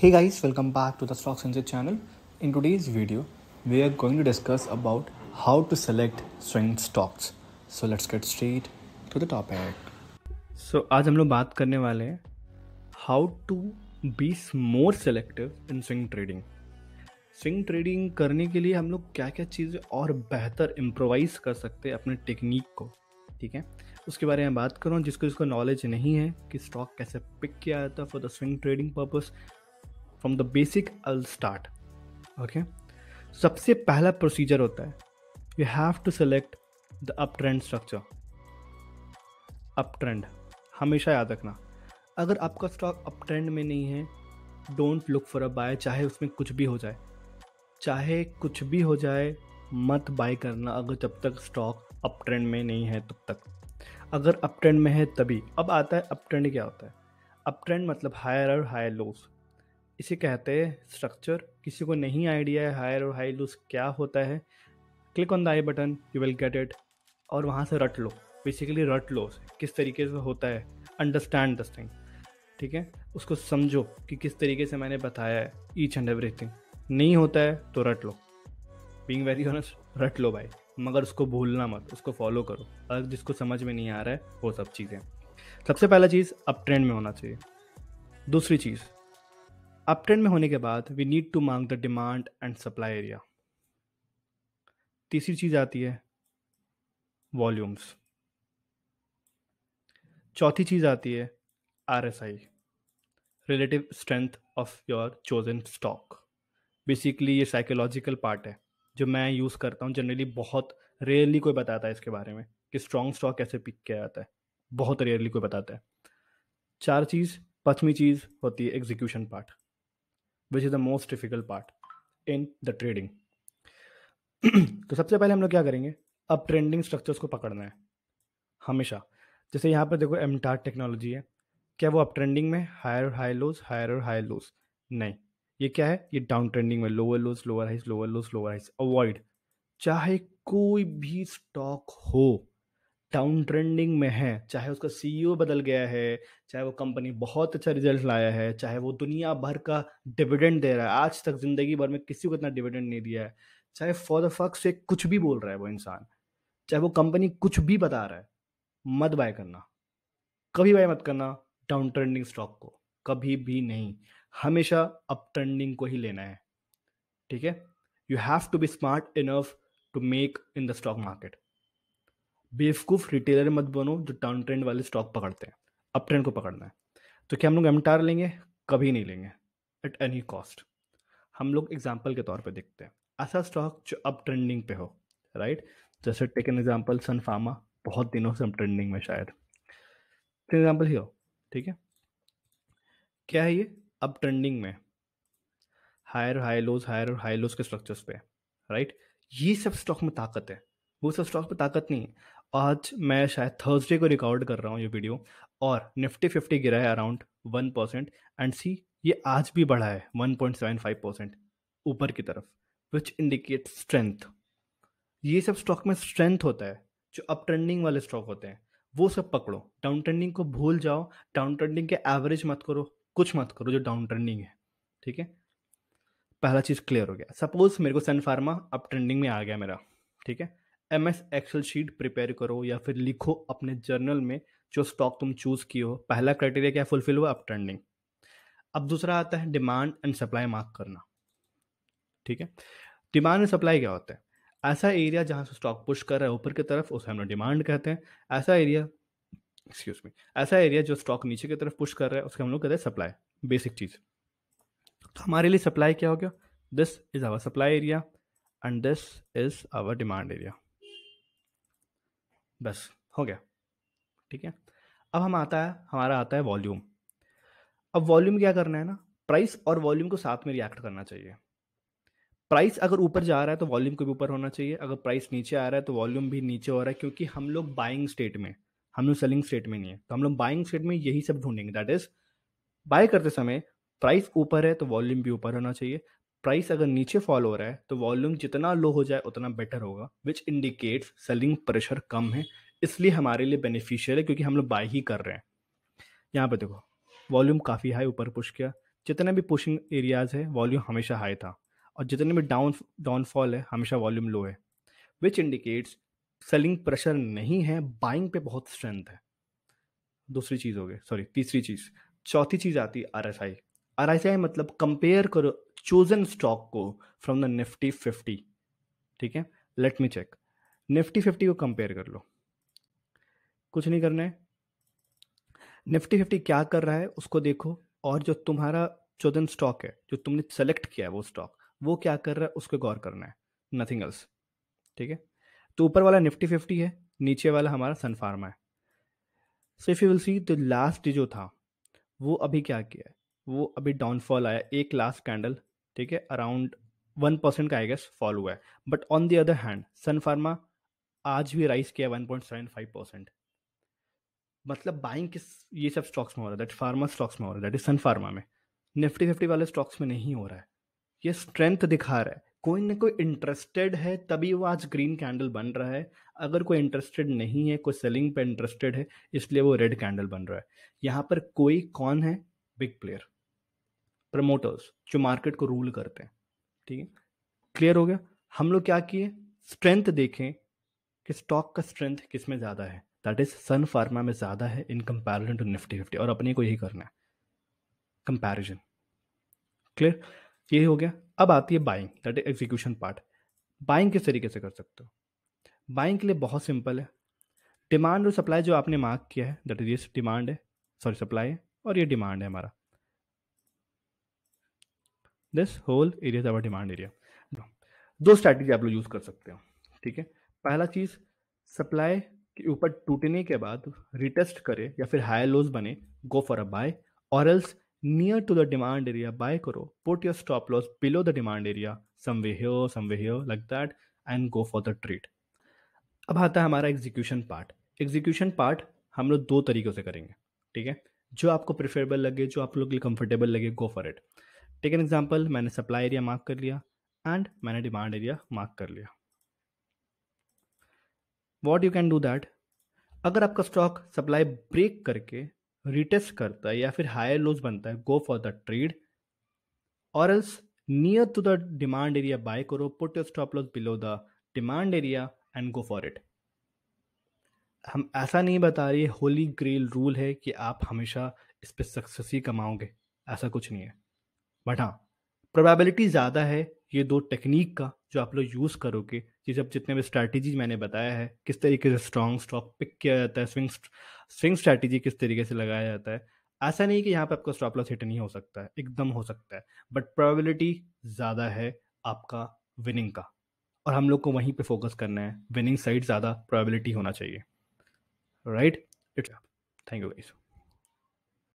Hey guys, welcome back to the Stock Sensei channel. In today's video, we are going to discuss about how to select swing stocks. So let's get straight to the topic. So आज हम लोग बात करने वाले हैं how to be more selective in swing trading. Swing trading करने के लिए हम लोग क्या क्या चीज़ें और बेहतर इम्प्रोवाइज कर सकते हैं अपने टेक्निक को ठीक है उसके बारे में बात करूँ जिसको जिसको नॉलेज नहीं है कि स्टॉक कैसे पिक किया जाता है for the swing trading purpose from the basic all start okay सबसे पहला प्रोसीजर होता है you have to select the up trend structure up trend हमेशा याद रखना अगर आपका स्टॉक अप ट्रेंड में नहीं है don't look for a buy चाहे उसमें कुछ भी हो जाए चाहे कुछ भी हो जाए मत बाय करना अगर जब तक स्टॉक अप ट्रेंड में नहीं है तब तक अगर अप ट्रेंड में है तभी अब आता है अप ट्रेंड क्या होता है अप ट्रेंड मतलब हायर और हायर लोस इसे कहते हैं स्ट्रक्चर किसी को नहीं आइडिया है हायर और हाई लूज क्या होता है click on the I button you will get it और वहाँ से रट लो बेसिकली रट लो किस तरीके से होता है अंडरस्टैंड दिस थिंग ठीक है उसको समझो कि किस तरीके से मैंने बताया है ईच एंड एवरी थिंग नहीं होता है तो रट लो बींग वेरी ऑनेस्ट रट लो भाई मगर उसको भूलना मत उसको फॉलो करो अगर जिसको समझ में नहीं आ रहा है वो सब चीज़ें सबसे पहला चीज़ अप ट्रेंड में होना चाहिए दूसरी चीज़ अपट्रेंड में होने के बाद we need to mark the demand and supply area तीसरी चीज आती है वॉल्यूम्स चौथी चीज आती है R S I relative strength of your chosen stock basically ये साइकोलॉजिकल पार्ट है जो मैं यूज़ करता हूँ जनरली बहुत रेयरली कोई बताता है इसके बारे में कि स्ट्रॉन्ग स्टॉक कैसे पिक किया जाता है बहुत रेयरली कोई बताता है चार चीज़ पांचवी चीज़ होती है execution part which is the most difficult part in the trading तो सबसे पहले हम लोग क्या करेंगे अब ट्रेंडिंग स्ट्रक्चर्स को पकड़ना है हमेशा जैसे यहाँ पर देखो एम टेक्नोलॉजी है क्या वो अप ट्रेंडिंग में हायर और हाई लोज हायर और हाई लोज नहीं ये क्या है ये डाउन ट्रेंडिंग में lower lows lower highs lower lows lower highs avoid चाहे कोई भी स्टॉक हो डाउन ट्रेंडिंग में है चाहे उसका सीईओ e बदल गया है चाहे वो कंपनी बहुत अच्छा रिजल्ट लाया है चाहे वो दुनिया भर का डिविडेंड दे रहा है आज तक जिंदगी भर में किसी को इतना डिविडेंड नहीं दिया है चाहे फॉर द फक से कुछ भी बोल रहा है वो इंसान चाहे वो कंपनी कुछ भी बता रहा है मत बाय करना कभी बाय मत करना डाउन ट्रेंडिंग स्टॉक को कभी भी नहीं हमेशा अप ट्रेंडिंग को ही लेना है ठीक है you have to be smart enough to make in the stock market बेवकूफ़ रिटेलर मत बनो जो डाउन ट्रेंड वाले स्टॉक पकड़ते हैं अप ट्रेंड को पकड़ना है तो क्या हम लोग एमटार लेंगे कभी नहीं लेंगे एट एनी कॉस्ट हम लोग एग्जाम्पल के तौर पर देखते हैं ऐसा स्टॉक जो अप ट्रेंडिंग पे हो राइट जैसे take an example Sun Pharma बहुत दिनों से अप ट्रेंडिंग में शायद एग्जाम्पल ही हो ठीक है क्या है ये अप ट्रेंडिंग में हायर हाई लोज हायर और हाई लोज के स्ट्रक्चर्स पे राइट ये सब स्टॉक में ताकत है वो सब स्टॉक में ताकत नहीं है आज मैं शायद थर्सडे को रिकॉर्ड कर रहा हूँ ये वीडियो और निफ्टी फिफ्टी गिरा है around one percent and see ये आज भी बढ़ा है one point seven five percent ऊपर की तरफ विच इंडिकेट स्ट्रेंथ ये सब स्टॉक में स्ट्रेंथ होता है जो अप ट्रेंडिंग वाले स्टॉक होते हैं वो सब पकड़ो डाउन ट्रेंडिंग को भूल जाओ डाउन ट्रेंडिंग के एवरेज मत करो कुछ मत करो जो डाउन ट्रेंडिंग है ठीक है पहला चीज़ क्लियर हो गया सपोज मेरे को सन फार्मा अप ट्रेंडिंग में आ गया मेरा ठीक है M S Excel sheet prepare करो या फिर लिखो अपने जर्नल में जो स्टॉक तुम चूज किए हो पहला क्राइटेरिया क्या फुलफिल हुआ अप ट्रेंडिंग अब दूसरा आता है डिमांड एंड सप्लाई मार्क करना ठीक है डिमांड एंड सप्लाई क्या होता है ऐसा एरिया जहाँ से स्टॉक पुश कर रहा है ऊपर की तरफ उसे हम लोग डिमांड कहते हैं ऐसा एरिया एक्सक्यूज मी ऐसा एरिया जो स्टॉक नीचे की तरफ पुश कर रहा है उसके हम लोग कहते हैं सप्लाई बेसिक चीज़ तो हमारे लिए सप्लाई क्या हो गया this is our supply area and this is our demand area बस हो गया ठीक है अब हम आता है हमारा आता है वॉल्यूम अब वॉल्यूम क्या करना है ना प्राइस और वॉल्यूम को साथ में रिएक्ट करना चाहिए प्राइस अगर ऊपर जा रहा है तो वॉल्यूम को भी ऊपर होना चाहिए अगर प्राइस नीचे आ रहा है तो वॉल्यूम भी नीचे हो रहा है क्योंकि हम लोग बाइंग स्टेट में हम लोग सेलिंग स्टेट में नहीं है तो हम लोग बाइंग स्टेट में यही सब ढूंढेंगे दैट इज बाय करते समय प्राइस ऊपर है तो वॉल्यूम भी ऊपर होना चाहिए प्राइस अगर नीचे फॉल हो रहा है तो वॉल्यूम जितना लो हो जाए उतना बेटर होगा विच इंडिकेट्स सेलिंग प्रेशर कम है इसलिए हमारे लिए बेनिफिशियल है क्योंकि हम लोग बाय ही कर रहे हैं यहाँ पे देखो वॉल्यूम काफ़ी हाई ऊपर पुश किया जितने भी पुशिंग एरियाज़ है वॉल्यूम हमेशा हाई था और जितने भी डाउन डाउनफॉल है हमेशा वॉल्यूम लो है विच इंडिकेट्स सेलिंग प्रेशर नहीं है बाइंग पे बहुत स्ट्रेंथ है दूसरी चीज़ हो गई सॉरी तीसरी चीज़ चौथी चीज़ आती है R S I R I मतलब कंपेयर करो चोजन स्टॉक को फ्रॉम द निफ्टी फिफ्टी ठीक है let me check Nifty fifty को कंपेयर कर लो कुछ नहीं करना है निफ्टी फिफ्टी क्या कर रहा है उसको देखो और जो तुम्हारा चोजन स्टॉक है जो तुमने सेलेक्ट किया है वो स्टॉक वो क्या कर रहा है उसको गौर करना है नथिंग एल्स ठीक है तो ऊपर वाला निफ्टी फिफ्टी है नीचे वाला हमारा सनफार्मा है so if you will see तो लास्ट जो था वो अभी क्या किया है वो अभी डाउनफॉल आया एक लास्ट कैंडल ठीक है अराउंड वन परसेंट का आई गेस फॉल हुआ है but on the other hand Sun Pharma आज भी राइज किया one point seven five percent मतलब बाइंग किस ये सब स्टॉक्स में हो रहा है दैट फार्मा स्टॉक्स में हो रहा है दैट इज सन फार्मा में निफ्टी फिफ्टी वाले स्टॉक्स में नहीं हो रहा है ये स्ट्रेंथ दिखा रहा है कोई ना कोई इंटरेस्टेड है तभी वो आज ग्रीन कैंडल बन रहा है अगर कोई इंटरेस्टेड नहीं है कोई सेलिंग पे इंटरेस्टेड है इसलिए वो रेड कैंडल बन रहा है यहाँ पर कोई कौन है बिग प्लेयर प्रमोटर्स जो मार्केट को रूल करते हैं ठीक है क्लियर हो गया हम लोग क्या किए स्ट्रेंथ देखें कि स्टॉक का स्ट्रेंथ किस में ज़्यादा है दैट इज सन फार्मा में ज़्यादा है in comparison to Nifty fifty और अपने को यही करना है कंपेरिजन क्लियर ये हो गया अब आती है buying that is execution part buying किस तरीके से कर सकते हो बाइंग के लिए बहुत सिंपल है डिमांड और सप्लाई जो आपने मार्क किया है दैट इज ये डिमांड है सॉरी सप्लाई है और ये डिमांड है हमारा this whole area is our demand area दो स्ट्रैटेजी आप लोग यूज़ कर सकते हो ठीक है पहला चीज़ सप्लाई के ऊपर टूटने के बाद रिटेस्ट करे या फिर हायर लोज बने गो फॉर अ बाय और else near to the demand area buy करो put your stop loss below the demand area somewhere here somewhere here like that and go for the trade अब आता है हमारा execution part execution part हम लोग दो तरीक़ों से करेंगे ठीक है जो आपको प्रेफरेबल लगे जो आप लोग के लिए कंफर्टेबल लगे go for it take an example मैंने सप्लाई एरिया मार्क कर लिया एंड मैंने डिमांड एरिया मार्क कर लिया what you can do that अगर आपका स्टॉक सप्लाई ब्रेक करके रिटेस्ट करता है या फिर हायर लोज बनता है गो फॉर द ट्रेड और else near to the demand area buy करो put your stop loss below the demand area and go for it हम ऐसा नहीं बता रही होली ग्रेल रूल है कि आप हमेशा इस पर सक्सेस ही कमाओगे ऐसा कुछ नहीं है बट हाँ प्रोबेबिलिटी ज़्यादा है ये दो टेक्निक का जो आप लोग यूज़ करोगे ये जब जितने भी स्ट्रैटेजी मैंने बताया है किस तरीके से स्ट्रॉन्ग स्टॉप पिक किया जाता है स्विंग स्विंग स्ट्रैटेजी किस तरीके से लगाया जाता है ऐसा नहीं कि यहाँ पे आपका स्टॉप लॉस हिट नहीं हो सकता है एकदम हो सकता है बट प्रोबेबिलिटी ज़्यादा है आपका विनिंग का और हम लोग को वहीं पे फोकस करना है विनिंग साइड ज़्यादा प्रोबेबिलिटी होना चाहिए right it's thank you guys